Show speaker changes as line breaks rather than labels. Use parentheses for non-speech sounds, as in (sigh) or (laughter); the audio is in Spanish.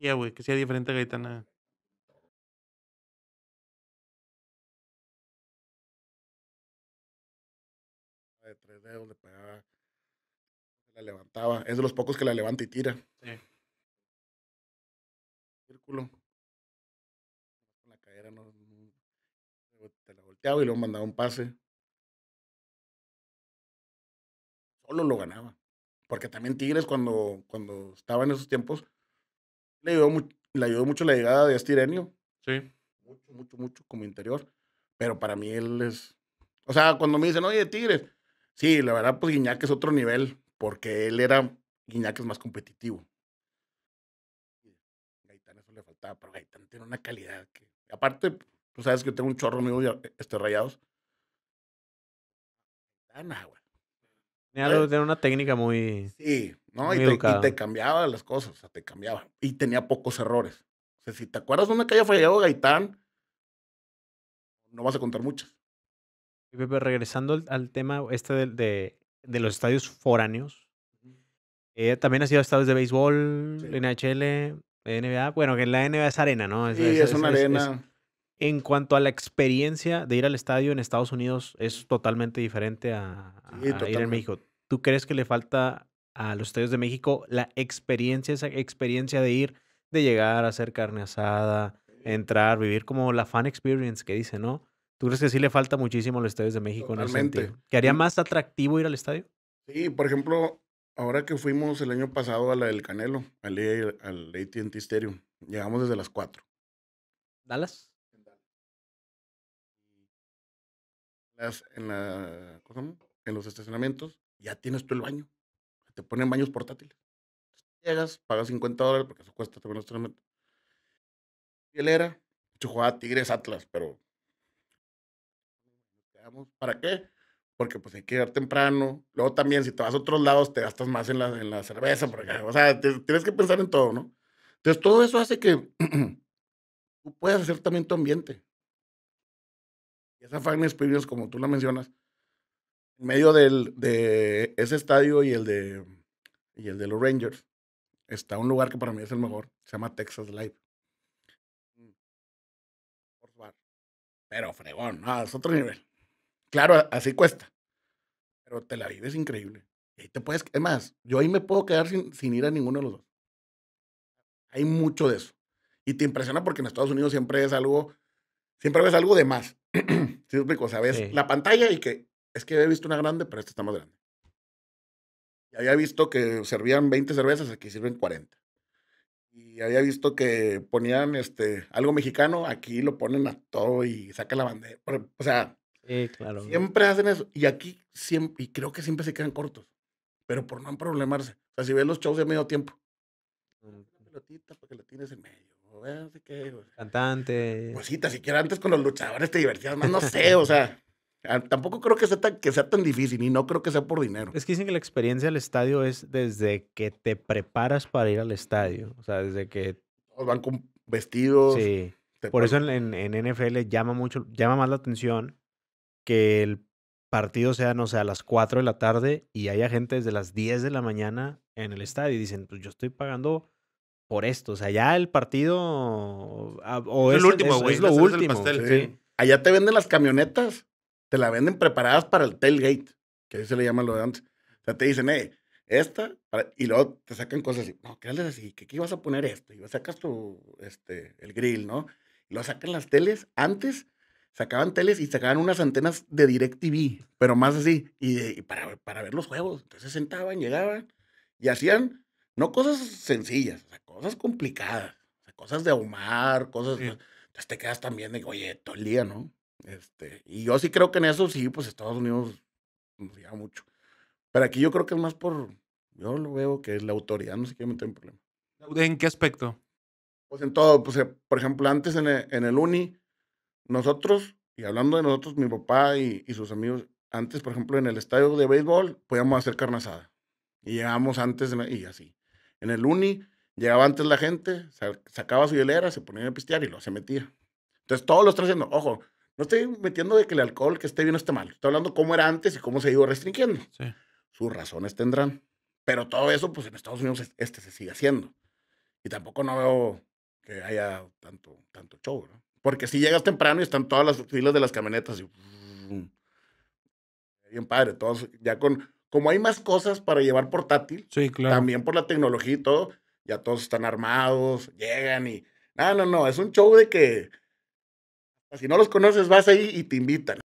Sí, güey, que sea diferente a Gaitana.
De tres dedos le pegaba. La levantaba. Es de los pocos que la levanta y tira. Sí. Círculo. Con la cadera no. Te la volteaba y luego mandaba un pase. Solo lo ganaba. Porque también Tigres, cuando, cuando estaba en esos tiempos, le ayudó, mucho, le ayudó mucho la llegada de Astirenio. Este sí. Mucho, mucho, mucho como interior. Pero para mí él es. O sea, cuando me dicen, oye, Tigres. Sí, la verdad, pues Guiñac es otro nivel. Porque él era. Guiñac es más competitivo. Gaitán eso le faltaba. Pero Gaitán tiene una calidad que. Aparte, tú sabes que yo tengo un chorro mío este, rayados. Ah, pues tenía, una técnica muy. Sí, ¿no? y, te, cambiaba las cosas, o sea, te cambiaba. Y tenía pocos errores. O sea, si te acuerdas de una que haya fallado Gaitán, no vas a contar muchas.
Pepe, regresando al, tema este de, de, de, los estadios foráneos, eh, también has sido a estadios de béisbol, NHL, NBA. Bueno, que la NBA es arena, ¿no? sí, es, una arena. en cuanto a la experiencia de ir al estadio en Estados Unidos, es totalmente diferente a, ir en México. ¿tú crees que le falta a los estadios de México la experiencia, esa experiencia de ir, de llegar a hacer carne asada, entrar, vivir como la fan experience que dice, ¿no? ¿Tú crees que sí le falta muchísimo a los estadios de México en ¿Que haría más atractivo ir al estadio?
Sí, por ejemplo, ahora que fuimos el año pasado a la del Canelo, al, al AT&T Stadium, llegamos desde las 4. ¿Dallas? Las, en, la, en los estacionamientos ya tienes tú el baño. Te ponen baños portátiles. Llegas, pagas 50 dólares porque eso cuesta también los tres Y él era, yo Tigres Atlas, pero. ¿Para qué? Porque pues hay que llegar temprano. Luego también, si te vas a otros lados, te gastas más en la, en la cerveza. Porque, o sea, tienes que pensar en todo, ¿no? Entonces, todo eso hace que (clears throat) tú puedas hacer también tu ambiente. Y esa fan experience, como tú la mencionas, en medio del, de ese estadio y el de, y el de los Rangers, está un lugar que para mí es el mejor, se llama Texas Live. Mm. Pero fregón, es otro nivel. Claro, así cuesta. Pero te la vives increíble. Y ahí te puedes, es más, yo ahí me puedo quedar sin, sin ir a ninguno de los dos. Hay mucho de eso. Y te impresiona porque en Estados Unidos siempre es algo, siempre ves algo de más. (clears throat) ¿Sí explico? O ves la pantalla y que es que había visto una grande, pero esta está más grande. Y había visto que servían 20 cervezas, aquí sirven 40. Y había visto que ponían este, algo mexicano, aquí lo ponen a todo y saca la bandera. O sea, claro. siempre hacen eso. Y aquí, siempre, y creo que siempre se quedan cortos, pero por no problemarse. O sea, si ves los shows de medio tiempo, mm. una pelotita porque la tienes en medio. Cantante. Cosita, siquiera antes con los luchadores te divertías más, no sé, o sea. Ah, tampoco creo que sea, tan, que sea tan difícil y no creo que sea por dinero.
Es que dicen que la experiencia del estadio es desde que te preparas para ir al estadio. O sea, desde que...
Van con vestidos. Sí. Por eso
en, en, NFL llama, mucho, llama más la atención que el partido sea, no sé, a las 4 de la tarde y haya gente desde las 10 de la mañana en el estadio. Y dicen, pues yo estoy pagando por esto. O sea, ya el
partido... Ah, o es, el último, es, es lo último. Allá te venden las camionetas te la venden preparadas para el tailgate, que así se le llama lo de antes. O sea, te dicen, eh, esta, y luego te sacan cosas así, no, ¿qué haces así? ¿Qué, qué vas a poner esto? Y sacas tu, este, el grill, ¿no? Y lo sacan las teles. Antes sacaban teles y sacaban unas antenas de DirecTV, pero más así, y, para, para ver los juegos. Entonces sentaban, llegaban y hacían, no cosas sencillas, cosas complicadas, cosas de ahumar, cosas... Pues, entonces te quedas también de, oye, todo el día, ¿no? Este, y yo sí creo que en eso sí, pues Estados Unidos nos lleva mucho. Pero aquí yo creo que es más por, yo lo veo que es la autoridad no sé me me en problema. ¿En qué aspecto? Pues en todo, pues eh, por ejemplo, antes en el, en el uni, nosotros, y hablando de nosotros, mi papá y, y, sus amigos, antes, por ejemplo, en el estadio de béisbol, podíamos hacer carnazada. Y llegábamos antes, y así. En el uni, llegaba antes la gente, sacaba su hielera, se ponía a pistear y lo se metía. Entonces todos lo están haciendo. Ojo, no estoy metiendo de que el alcohol que esté bien esté mal. Estoy hablando cómo era antes y cómo se ha ido restringiendo. Sus razones tendrán. Pero todo eso, pues en Estados Unidos este se sigue haciendo. Y tampoco no veo que haya tanto, tanto show, ¿no? Porque si llegas temprano y están todas las filas de las camionetas y... (sniffs) Bien padre, todos ya con... Como hay más cosas para llevar portátil, sí, claro. también por la tecnología y todo, ya todos están armados, llegan y... No, no, no, es un show de que si no los conoces, vas ahí y te invitan.